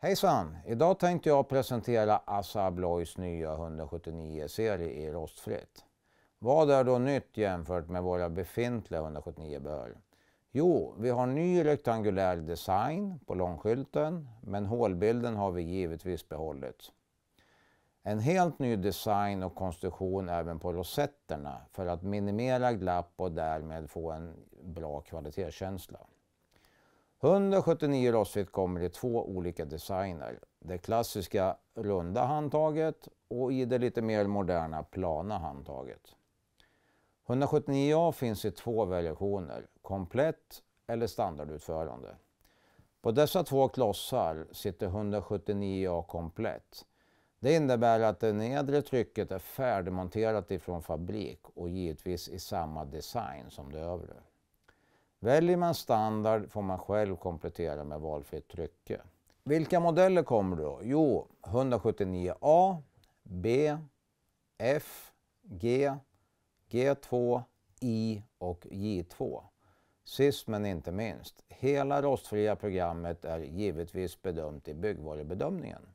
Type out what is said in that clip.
Hejsan! Idag tänkte jag presentera Assa Abloys nya 179-serie i rostfritt. Vad är då nytt jämfört med våra befintliga 179 behör? Jo, vi har ny rektangulär design på långskylten, men hålbilden har vi givetvis behållit. En helt ny design och konstruktion även på rosetterna för att minimera glapp och därmed få en bra kvalitetskänsla. 179 lossfit kommer i två olika designer. Det klassiska runda handtaget och i det lite mer moderna plana handtaget. 179A finns i två versioner komplett eller standardutförande. På dessa två klossar sitter 179A komplett. Det innebär att det nedre trycket är färdigmonterat ifrån fabrik och givetvis i samma design som det övre. Väljer man standard får man själv komplettera med valfritt trycke. Vilka modeller kommer då? Jo, 179A, B, F, G, G2, I och J2. Sist men inte minst, hela rostfria programmet är givetvis bedömt i byggvarubedömningen.